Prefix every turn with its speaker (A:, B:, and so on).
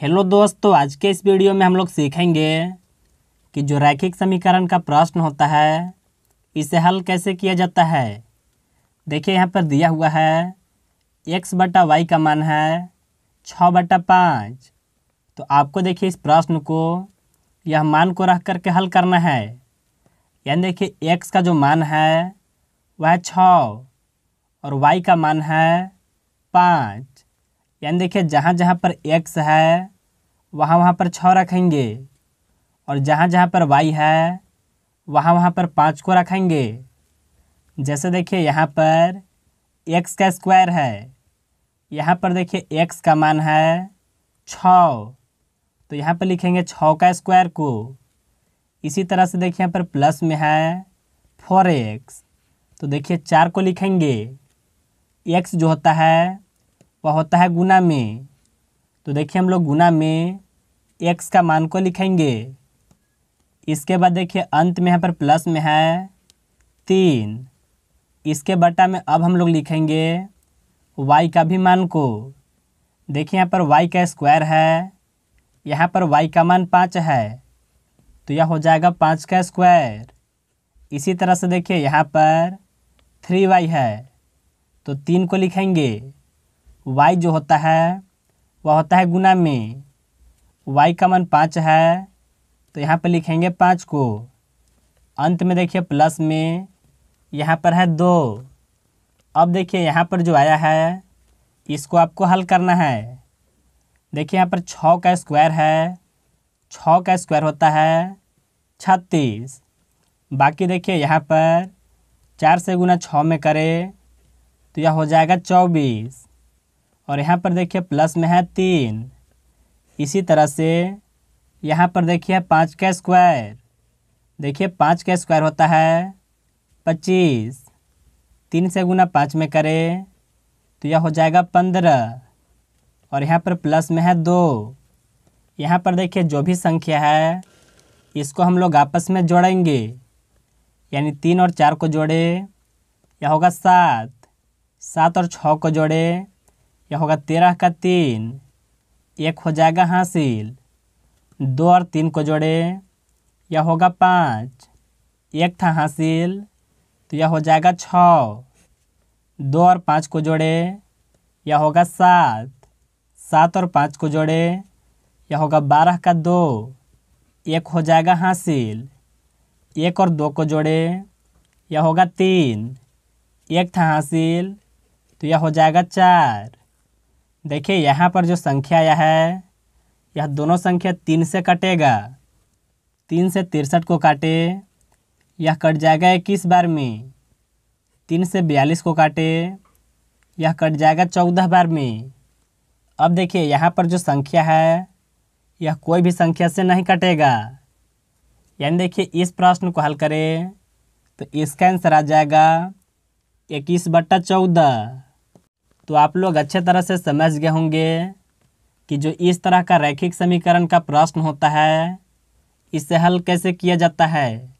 A: hello दोस्तों आज के इस वीडियो में हम लोग सीखेंगे कि जो रैखिक समीकरण का प्रश्न होता है इसे हल कैसे किया जाता है देखिए यहाँ पर दिया हुआ है एक्स बटा वाई का मान है छः बटा पाँच तो आपको देखिए इस प्रश्न को यह मान को रख करके हल करना है यानी देखिए एक्स का जो मान है वह छः और वाई का मान है पाँच यानी देखिए जहाँ जहाँ पर एक्स है वहाँ वहाँ पर छः रखेंगे और जहाँ जहाँ पर वाई है वहाँ वहाँ पर पाँच को रखेंगे जैसे देखिए यहाँ पर एक्स का स्क्वायर है यहाँ पर देखिए एक्स का मान है छ तो यहाँ पर लिखेंगे छ का स्क्वायर को इसी तरह से देखिए यहाँ पर प्लस में है फोर एक्स तो देखिए चार को लिखेंगे एक्स जो होता है वह होता है गुना में तो देखिए हम लोग गुना में एक्स का मान को लिखेंगे इसके बाद देखिए अंत में यहाँ पर प्लस में है तीन इसके बटा में अब हम लोग लिखेंगे वाई का भी मान को देखिए यहाँ पर वाई का स्क्वायर है यहाँ पर वाई का मान पाँच है तो यह हो जाएगा पाँच का स्क्वायर इसी तरह से देखिए यहाँ पर थ्री वाई है तो तीन को लिखेंगे वाई जो होता है वह होता है गुना में वाई का मान पाँच है तो यहाँ पर लिखेंगे पाँच को अंत में देखिए प्लस में यहाँ पर है दो अब देखिए यहाँ पर जो आया है इसको आपको हल करना है देखिए यहाँ पर छः का स्क्वायर है छः का स्क्वायर होता है छत्तीस बाकी देखिए यहाँ पर चार से गुना छः में करें तो यह हो जाएगा चौबीस और यहाँ पर देखिए प्लस में है तीन इसी तरह से यहाँ पर देखिए पाँच का स्क्वायर देखिए पाँच का स्क्वायर होता है पच्चीस तीन से गुना पाँच में करें तो यह हो जाएगा पंद्रह और यहाँ पर प्लस में है दो यहाँ पर देखिए जो भी संख्या है इसको हम लोग आपस में जोड़ेंगे यानी तीन और चार को जोड़े यह होगा सात सात और छः को जोड़े यह होगा तेरह का तीन एक हो जाएगा हासिल दो और तीन को जोड़े यह होगा पाँच एक था हासिल तो यह हो जाएगा छ दो और पाँच को जोड़े यह होगा सात सात और पाँच को जोड़े यह होगा बारह का दो एक हो जाएगा हासिल एक और दो को जोड़े यह होगा तीन एक था हासिल तो यह हो जाएगा चार देखिए यहाँ पर जो संख्या यह है यह दोनों संख्या तीन से कटेगा तीन से तिरसठ को काटे यह कट जाएगा इक्कीस बार में तीन से बयालीस को काटे यह कट जाएगा चौदह बार में अब देखिए यहाँ पर जो संख्या है यह कोई भी संख्या से नहीं कटेगा यानी देखिए इस प्रश्न को हल करें तो इसका आंसर आ जाएगा इक्कीस बट्टा चौदह तो आप लोग अच्छे तरह से समझ गए होंगे कि जो इस तरह का रैखिक समीकरण का प्रश्न होता है इसे हल कैसे किया जाता है